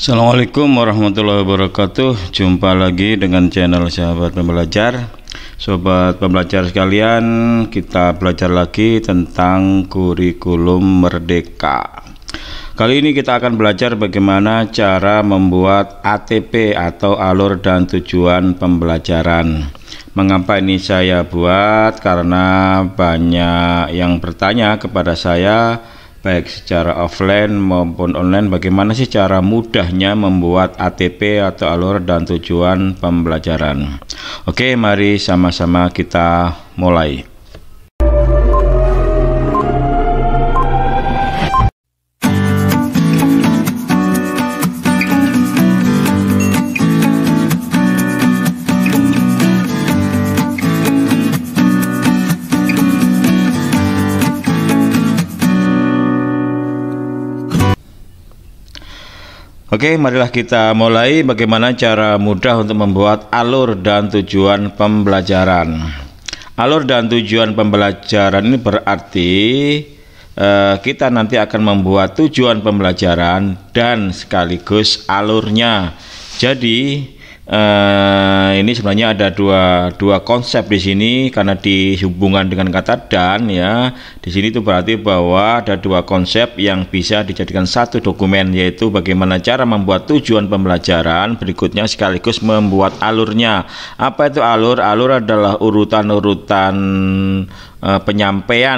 Assalamualaikum warahmatullahi wabarakatuh Jumpa lagi dengan channel sahabat pembelajar Sobat pembelajar sekalian Kita belajar lagi tentang kurikulum merdeka Kali ini kita akan belajar bagaimana cara membuat ATP atau alur dan tujuan pembelajaran Mengapa ini saya buat? Karena banyak yang bertanya kepada saya baik secara offline maupun online bagaimana sih cara mudahnya membuat ATP atau alur dan tujuan pembelajaran oke mari sama-sama kita mulai Oke, marilah kita mulai bagaimana cara mudah untuk membuat alur dan tujuan pembelajaran. Alur dan tujuan pembelajaran ini berarti eh, kita nanti akan membuat tujuan pembelajaran dan sekaligus alurnya. Jadi, eh, ini sebenarnya ada dua dua konsep di sini karena dihubungan dengan kata dan ya di sini itu berarti bahwa ada dua konsep yang bisa dijadikan satu dokumen yaitu bagaimana cara membuat tujuan pembelajaran berikutnya sekaligus membuat alurnya apa itu alur alur adalah urutan urutan Eh, penyampaian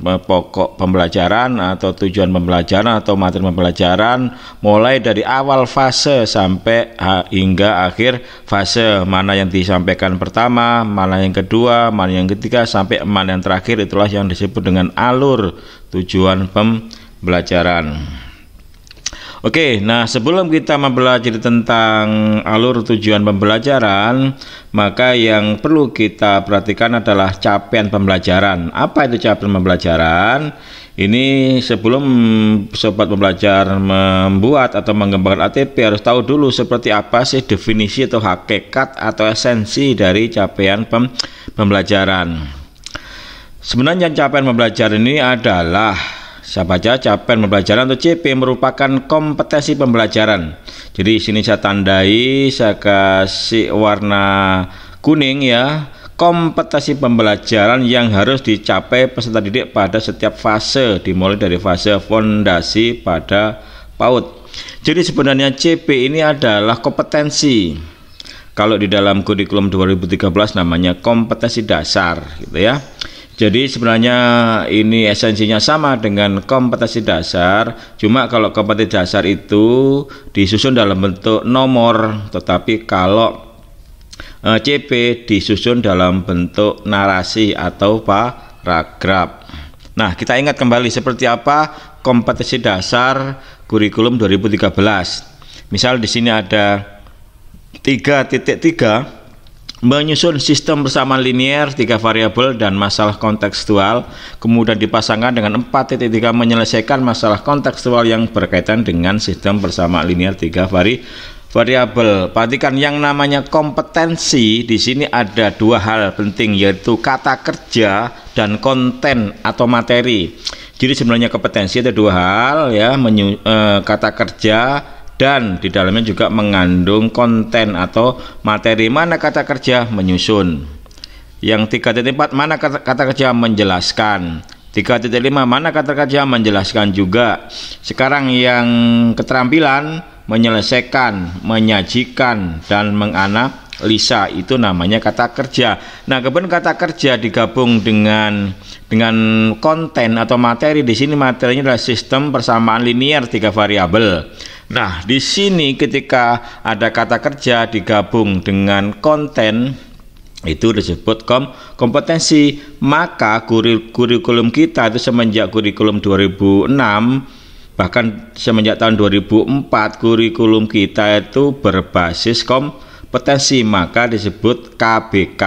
eh, pokok pembelajaran atau tujuan pembelajaran atau materi pembelajaran mulai dari awal fase sampai hingga akhir fase mana yang disampaikan pertama, mana yang kedua, mana yang ketiga sampai mana yang terakhir itulah yang disebut dengan alur tujuan pembelajaran. Oke, nah sebelum kita mempelajari tentang alur tujuan pembelajaran, maka yang perlu kita perhatikan adalah capaian pembelajaran. Apa itu capaian pembelajaran? Ini sebelum sobat pembelajar membuat atau mengembangkan ATP harus tahu dulu seperti apa sih definisi atau hakikat atau esensi dari capaian pem pembelajaran. Sebenarnya capaian pembelajaran ini adalah saya baca capen pembelajaran atau CP merupakan kompetensi pembelajaran. Jadi sini saya tandai, saya kasih warna kuning ya. Kompetensi pembelajaran yang harus dicapai peserta didik pada setiap fase, dimulai dari fase fondasi pada PAUD. Jadi sebenarnya CP ini adalah kompetensi. Kalau di dalam kurikulum 2013 namanya kompetensi dasar gitu ya. Jadi sebenarnya ini esensinya sama dengan kompetensi dasar, cuma kalau kompetensi dasar itu disusun dalam bentuk nomor, tetapi kalau eh, CP disusun dalam bentuk narasi atau paragraf. Nah, kita ingat kembali seperti apa kompetensi dasar kurikulum 2013. Misal di sini ada 3.3 menyusun sistem persamaan linier tiga variabel dan masalah kontekstual, kemudian dipasangkan dengan empat titik tiga menyelesaikan masalah kontekstual yang berkaitan dengan sistem persamaan linier tiga vari variabel. Perhatikan yang namanya kompetensi di sini ada dua hal penting yaitu kata kerja dan konten atau materi. Jadi sebenarnya kompetensi ada dua hal ya, menyu, eh, kata kerja dan di dalamnya juga mengandung konten atau materi mana kata kerja menyusun. Yang 3.4 mana kata, kerja menjelaskan. 3.5 mana kata kerja menjelaskan juga. Sekarang yang keterampilan menyelesaikan, menyajikan dan menganalisa itu namanya kata kerja. Nah, kemudian kata kerja digabung dengan dengan konten atau materi di sini materinya adalah sistem persamaan linear tiga variabel. Nah, di sini ketika ada kata kerja digabung dengan konten itu disebut kom kompetensi maka kurikulum kita itu semenjak kurikulum 2006 bahkan semenjak tahun 2004 kurikulum kita itu berbasis kompetensi maka disebut KBK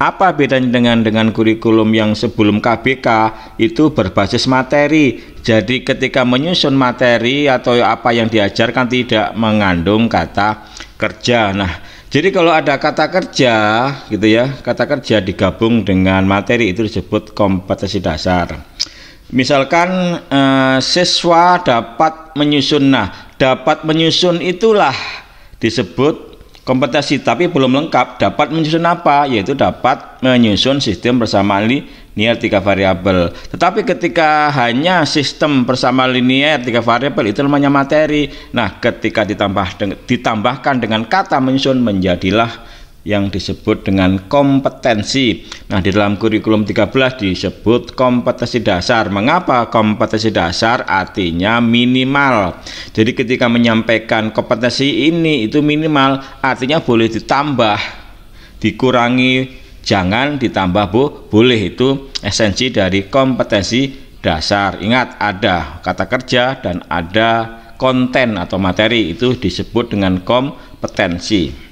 apa bedanya dengan dengan kurikulum yang sebelum KBK itu berbasis materi jadi ketika menyusun materi atau apa yang diajarkan tidak mengandung kata kerja. Nah, jadi kalau ada kata kerja gitu ya, kata kerja digabung dengan materi itu disebut kompetensi dasar. Misalkan eh, siswa dapat menyusun. Nah, dapat menyusun itulah disebut kompetensi tapi belum lengkap. Dapat menyusun apa? Yaitu dapat menyusun sistem persamaan linear tiga variabel. Tetapi ketika hanya sistem bersama linear tiga variabel itu namanya materi. Nah, ketika ditambah ditambahkan dengan kata menyusun menjadilah yang disebut dengan kompetensi. Nah, di dalam kurikulum 13 disebut kompetensi dasar. Mengapa kompetensi dasar artinya minimal? Jadi ketika menyampaikan kompetensi ini itu minimal, artinya boleh ditambah, dikurangi jangan ditambah bu boleh itu esensi dari kompetensi dasar ingat ada kata kerja dan ada konten atau materi itu disebut dengan kompetensi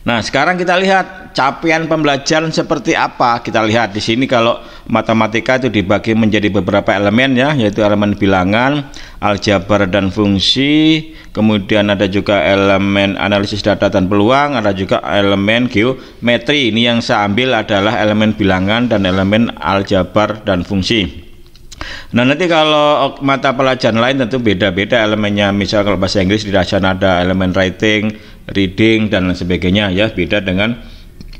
Nah, sekarang kita lihat capaian pembelajaran seperti apa. Kita lihat di sini kalau matematika itu dibagi menjadi beberapa elemen ya, yaitu elemen bilangan, aljabar dan fungsi, kemudian ada juga elemen analisis data dan peluang, ada juga elemen geometri. Ini yang saya ambil adalah elemen bilangan dan elemen aljabar dan fungsi. Nah nanti kalau mata pelajaran lain tentu beda-beda elemennya. Misal kalau bahasa Inggris di dasar ada elemen writing, reading dan lain sebagainya ya beda dengan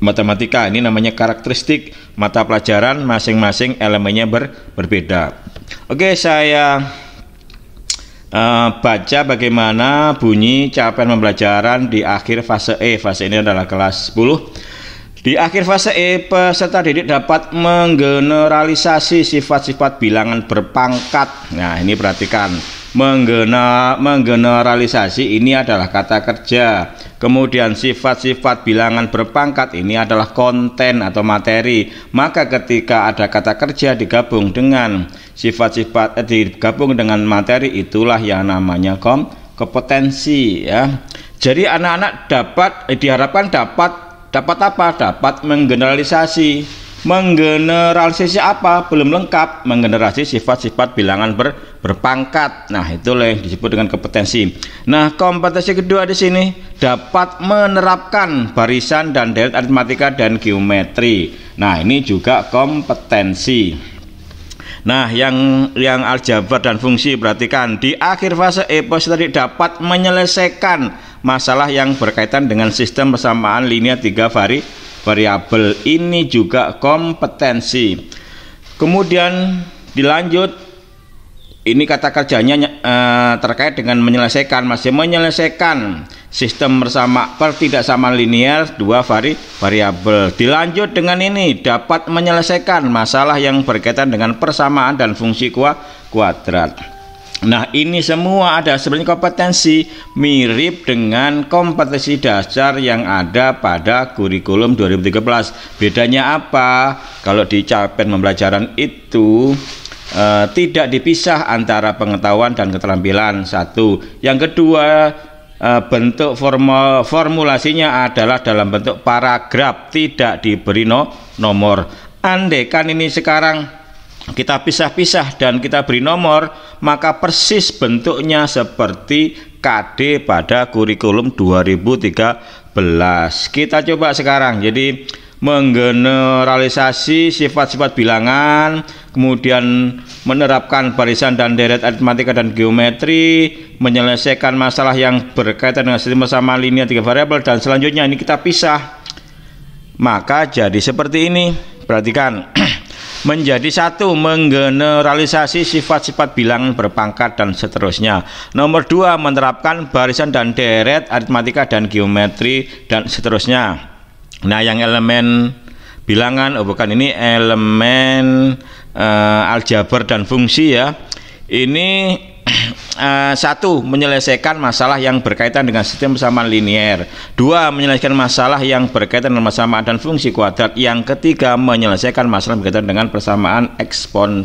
matematika ini namanya karakteristik mata pelajaran masing-masing elemennya ber, berbeda oke saya Uh, baca bagaimana bunyi capaian pembelajaran di akhir fase E. Fase ini adalah kelas 10. Di akhir fase E, peserta didik dapat menggeneralisasi sifat-sifat bilangan berpangkat. Nah, ini perhatikan menggeneralisasi ini adalah kata kerja kemudian sifat-sifat bilangan berpangkat ini adalah konten atau materi maka ketika ada kata kerja digabung dengan sifat-sifat eh, digabung dengan materi itulah yang namanya kom kompetensi ya jadi anak-anak dapat eh, diharapkan dapat dapat apa dapat menggeneralisasi menggeneralisasi apa belum lengkap menggenerasi sifat-sifat bilangan ber, berpangkat nah itu yang disebut dengan kompetensi nah kompetensi kedua di sini dapat menerapkan barisan dan deret aritmatika dan geometri nah ini juga kompetensi nah yang yang aljabar dan fungsi perhatikan di akhir fase epos tadi dapat menyelesaikan masalah yang berkaitan dengan sistem persamaan linear tiga vari variabel ini juga kompetensi kemudian dilanjut ini kata kerjanya e, terkait dengan menyelesaikan masih menyelesaikan sistem bersama sama linear dua vari variabel dilanjut dengan ini dapat menyelesaikan masalah yang berkaitan dengan persamaan dan fungsi kuadrat Nah, ini semua ada sebenarnya kompetensi mirip dengan kompetensi dasar yang ada pada kurikulum 2013. Bedanya apa? Kalau di capen pembelajaran itu e, tidak dipisah antara pengetahuan dan keterampilan satu. Yang kedua, e, bentuk formal formulasinya adalah dalam bentuk paragraf, tidak diberi no, nomor. Andai kan ini sekarang kita pisah-pisah dan kita beri nomor, maka persis bentuknya seperti KD pada kurikulum 2013. Kita coba sekarang. Jadi menggeneralisasi sifat-sifat bilangan, kemudian menerapkan barisan dan deret aritmatika dan geometri, menyelesaikan masalah yang berkaitan dengan sistem sama linear tiga variabel dan selanjutnya ini kita pisah. Maka jadi seperti ini. Perhatikan menjadi satu menggeneralisasi sifat-sifat bilangan berpangkat dan seterusnya nomor dua menerapkan barisan dan deret aritmatika dan geometri dan seterusnya nah yang elemen bilangan oh bukan ini elemen uh, aljabar dan fungsi ya ini uh, satu menyelesaikan masalah yang berkaitan dengan sistem persamaan linier dua menyelesaikan masalah yang berkaitan dengan persamaan dan fungsi kuadrat yang ketiga menyelesaikan masalah berkaitan dengan persamaan ekspon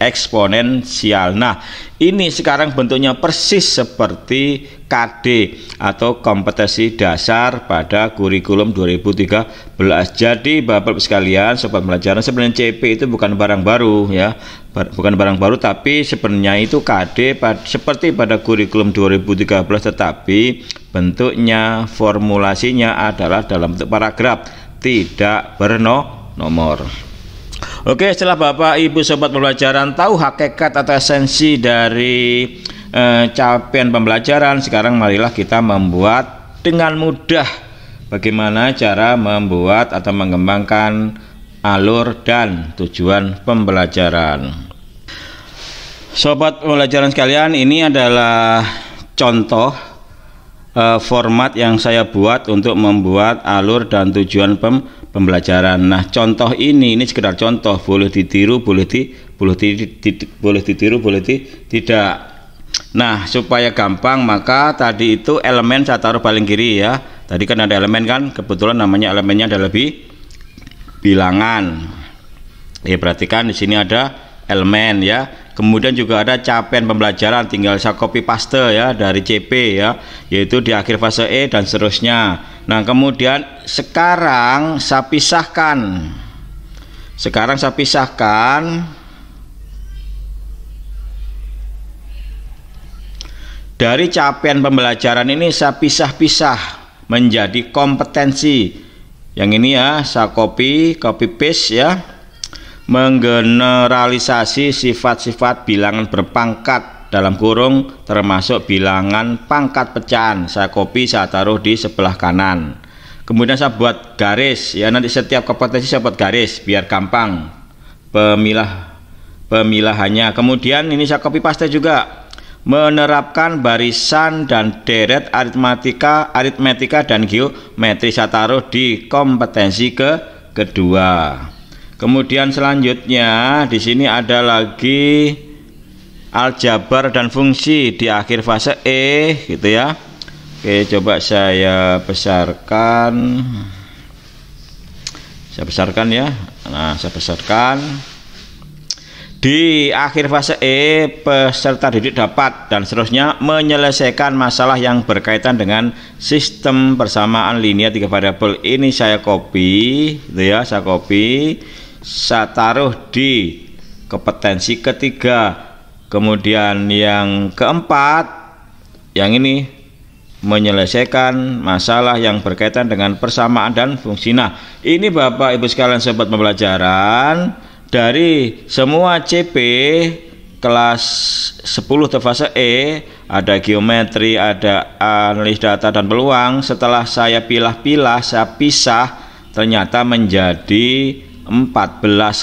eksponensial nah ini sekarang bentuknya persis seperti KD atau kompetensi dasar pada kurikulum 2013. Jadi bapak sekalian, sobat pelajaran sebenarnya CP itu bukan barang baru ya bukan barang baru tapi sebenarnya itu KD seperti pada kurikulum 2013 tetapi bentuknya formulasinya adalah dalam bentuk paragraf tidak bernomor. Oke, setelah Bapak Ibu sobat pembelajaran tahu hakikat atau esensi dari eh, capaian pembelajaran, sekarang marilah kita membuat dengan mudah bagaimana cara membuat atau mengembangkan alur dan tujuan pembelajaran. Sobat pembelajaran sekalian, ini adalah contoh eh, format yang saya buat untuk membuat alur dan tujuan pem pembelajaran. Nah, contoh ini ini sekedar contoh, boleh ditiru, boleh di boleh di, di boleh ditiru, boleh di, tidak. Nah, supaya gampang maka tadi itu elemen saya taruh paling kiri ya. Tadi kan ada elemen kan, kebetulan namanya elemennya ada lebih bilangan. Ya perhatikan di sini ada elemen ya. Kemudian juga ada capaian pembelajaran tinggal saya copy paste ya dari CP ya, yaitu di akhir fase E dan seterusnya. Nah, kemudian sekarang saya pisahkan. Sekarang saya pisahkan dari capaian pembelajaran ini saya pisah-pisah menjadi kompetensi yang ini ya saya copy copy paste ya menggeneralisasi sifat-sifat bilangan berpangkat dalam kurung termasuk bilangan pangkat pecahan saya copy saya taruh di sebelah kanan kemudian saya buat garis ya nanti setiap kompetensi saya buat garis biar gampang pemilah pemilahannya kemudian ini saya copy paste juga menerapkan barisan dan deret aritmatika, aritmetika dan geometri saya taruh di kompetensi ke kedua. Kemudian selanjutnya di sini ada lagi aljabar dan fungsi di akhir fase E gitu ya. Oke, coba saya besarkan. Saya besarkan ya. Nah, saya besarkan di akhir fase E peserta didik dapat dan seterusnya menyelesaikan masalah yang berkaitan dengan sistem persamaan linear tiga variabel ini saya copy gitu ya saya copy saya taruh di kompetensi ketiga kemudian yang keempat yang ini menyelesaikan masalah yang berkaitan dengan persamaan dan fungsi nah ini Bapak Ibu sekalian sobat pembelajaran dari semua CP kelas 10 terfase E ada geometri, ada analis data dan peluang setelah saya pilah-pilah, saya pisah ternyata menjadi 14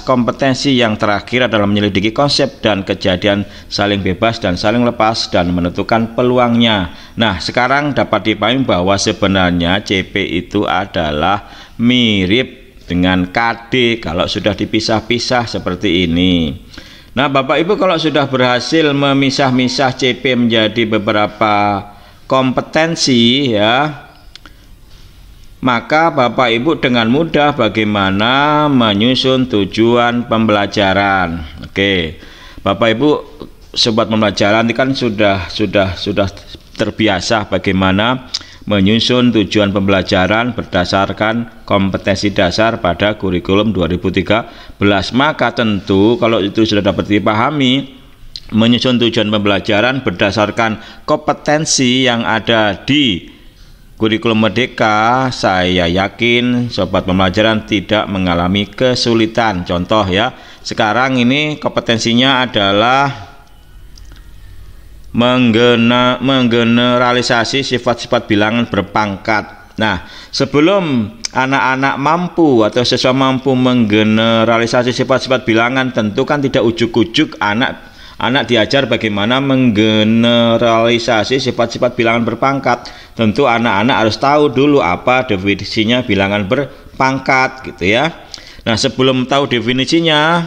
kompetensi yang terakhir adalah menyelidiki konsep dan kejadian saling bebas dan saling lepas dan menentukan peluangnya. Nah, sekarang dapat dipahami bahwa sebenarnya CP itu adalah mirip dengan KD kalau sudah dipisah-pisah seperti ini. Nah, Bapak Ibu kalau sudah berhasil memisah-misah CP menjadi beberapa kompetensi ya, maka Bapak Ibu dengan mudah bagaimana menyusun tujuan pembelajaran. Oke. Bapak Ibu sobat pembelajaran ini kan sudah sudah sudah terbiasa bagaimana menyusun tujuan pembelajaran berdasarkan kompetensi dasar pada kurikulum 2013 maka tentu kalau itu sudah dapat dipahami menyusun tujuan pembelajaran berdasarkan kompetensi yang ada di kurikulum merdeka saya yakin sobat pembelajaran tidak mengalami kesulitan contoh ya sekarang ini kompetensinya adalah menggena, menggeneralisasi sifat-sifat bilangan berpangkat. Nah, sebelum anak-anak mampu atau siswa mampu menggeneralisasi sifat-sifat bilangan, tentu kan tidak ujuk-ujuk anak anak diajar bagaimana menggeneralisasi sifat-sifat bilangan berpangkat. Tentu anak-anak harus tahu dulu apa definisinya bilangan berpangkat gitu ya. Nah, sebelum tahu definisinya,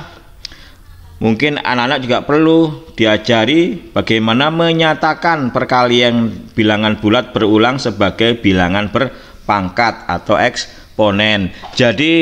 Mungkin anak-anak juga perlu diajari bagaimana menyatakan perkalian bilangan bulat berulang sebagai bilangan berpangkat atau eksponen. Jadi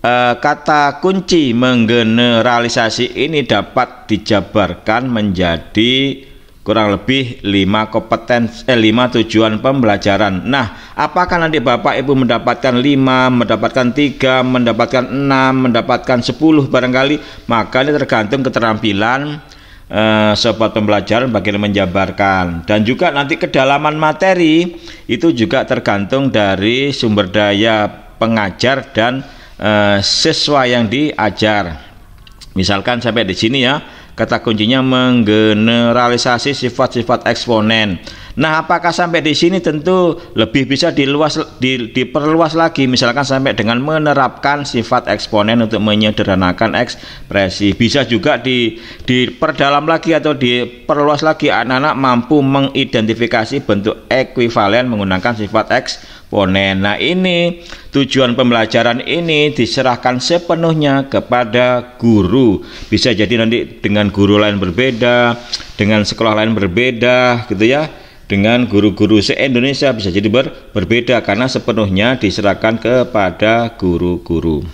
eh, kata kunci menggeneralisasi ini dapat dijabarkan menjadi kurang lebih lima kompetensi eh, 5 tujuan pembelajaran. Nah, apakah nanti Bapak Ibu mendapatkan lima, mendapatkan tiga, mendapatkan enam, mendapatkan sepuluh barangkali, maka ini tergantung keterampilan eh, sobat pembelajaran bagaimana menjabarkan dan juga nanti kedalaman materi itu juga tergantung dari sumber daya pengajar dan eh, siswa yang diajar. Misalkan sampai di sini ya Kata kuncinya menggeneralisasi sifat-sifat eksponen. Nah, apakah sampai di sini tentu lebih bisa diluas di, diperluas lagi misalkan sampai dengan menerapkan sifat eksponen untuk menyederhanakan ekspresi. Bisa juga di diperdalam lagi atau diperluas lagi anak-anak mampu mengidentifikasi bentuk ekuivalen menggunakan sifat eksponen ponen. Nah ini tujuan pembelajaran ini diserahkan sepenuhnya kepada guru. Bisa jadi nanti dengan guru lain berbeda, dengan sekolah lain berbeda gitu ya dengan guru-guru se-Indonesia bisa jadi ber berbeda karena sepenuhnya diserahkan kepada guru-guru.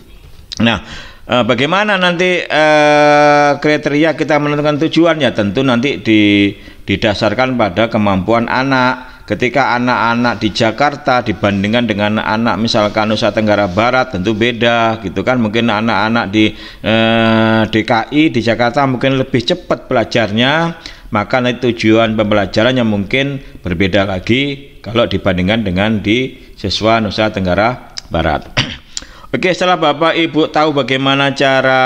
Nah, eh, bagaimana nanti eh, kriteria kita menentukan tujuannya? Tentu nanti di, didasarkan pada kemampuan anak Ketika anak-anak di Jakarta dibandingkan dengan anak misalkan Nusa Tenggara Barat tentu beda gitu kan. Mungkin anak-anak di eh, DKI di Jakarta mungkin lebih cepat belajarnya, maka nanti tujuan pembelajarannya mungkin berbeda lagi kalau dibandingkan dengan di siswa Nusa Tenggara Barat. Oke, setelah Bapak Ibu tahu bagaimana cara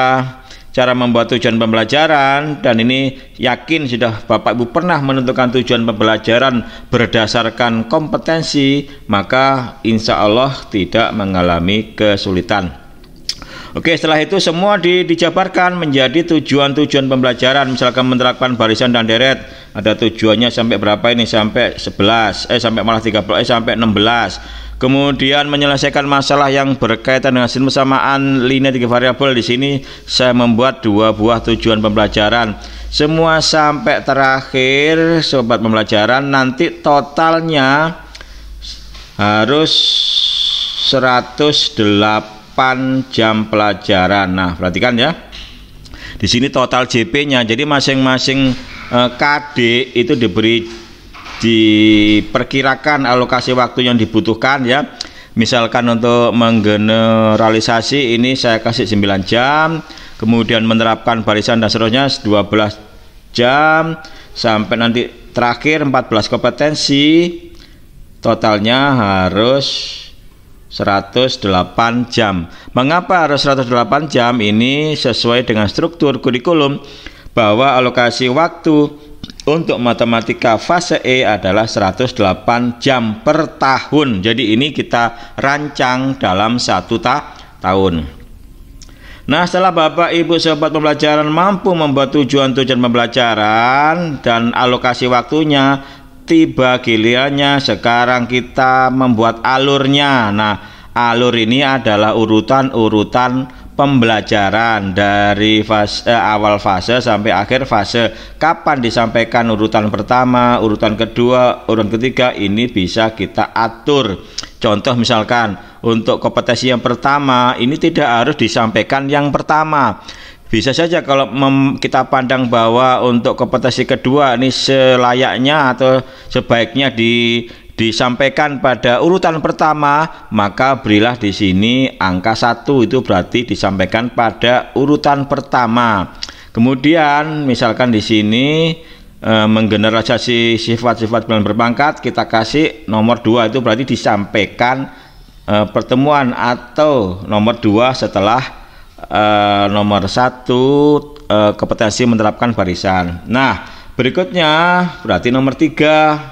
cara membuat tujuan pembelajaran dan ini yakin sudah Bapak Ibu pernah menentukan tujuan pembelajaran berdasarkan kompetensi maka insya Allah tidak mengalami kesulitan Oke, setelah itu semua di, dijabarkan menjadi tujuan-tujuan pembelajaran. Misalkan menerapkan barisan dan deret, ada tujuannya sampai berapa ini? Sampai 11, eh sampai malah 30, eh sampai 16. Kemudian menyelesaikan masalah yang berkaitan dengan sistem persamaan linear tiga variabel di sini saya membuat dua buah tujuan pembelajaran. Semua sampai terakhir sobat pembelajaran nanti totalnya harus 108 8 jam pelajaran. Nah, perhatikan ya. Di sini total JP-nya. Jadi masing-masing eh, KD itu diberi diperkirakan alokasi waktu yang dibutuhkan ya. Misalkan untuk menggeneralisasi ini saya kasih 9 jam, kemudian menerapkan barisan dan seterusnya 12 jam sampai nanti terakhir 14 kompetensi totalnya harus 108 jam. Mengapa harus 108 jam? Ini sesuai dengan struktur kurikulum bahwa alokasi waktu untuk matematika fase E adalah 108 jam per tahun. Jadi ini kita rancang dalam satu ta tahun. Nah setelah Bapak Ibu Sobat Pembelajaran mampu membuat tujuan-tujuan pembelajaran dan alokasi waktunya tiba giliannya sekarang kita membuat alurnya nah alur ini adalah urutan-urutan pembelajaran dari fase, eh, awal fase sampai akhir fase kapan disampaikan urutan pertama urutan kedua urutan ketiga ini bisa kita atur contoh misalkan untuk kompetensi yang pertama ini tidak harus disampaikan yang pertama bisa saja kalau kita pandang bahwa untuk kompetisi kedua ini selayaknya atau sebaiknya di disampaikan pada urutan pertama maka berilah di sini angka satu itu berarti disampaikan pada urutan pertama kemudian misalkan di sini e, menggeneralisasi sifat-sifat bulan berpangkat kita kasih nomor dua itu berarti disampaikan e, pertemuan atau nomor dua setelah Eh, nomor satu uh, eh, kompetensi menerapkan barisan. Nah berikutnya berarti nomor tiga.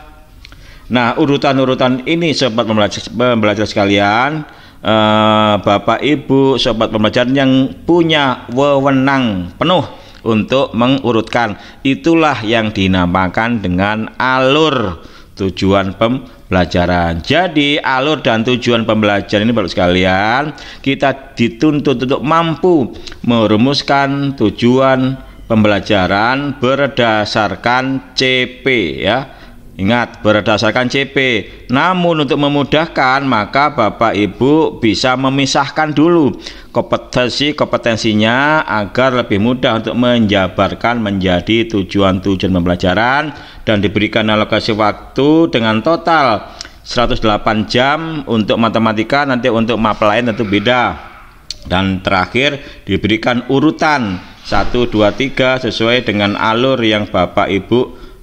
Nah urutan-urutan ini sobat pembelajar, pembelajar sekalian, eh, bapak ibu sobat pembelajar yang punya wewenang penuh untuk mengurutkan itulah yang dinamakan dengan alur tujuan pembelajaran. Jadi alur dan tujuan pembelajaran ini baru sekalian kita dituntut untuk mampu merumuskan tujuan pembelajaran berdasarkan CP ya Ingat, berdasarkan CP. Namun untuk memudahkan, maka Bapak Ibu bisa memisahkan dulu kompetensi-kompetensinya agar lebih mudah untuk menjabarkan menjadi tujuan-tujuan pembelajaran dan diberikan alokasi waktu dengan total 108 jam untuk matematika, nanti untuk map lain tentu beda. Dan terakhir diberikan urutan 1, 2, 3 sesuai dengan alur yang Bapak Ibu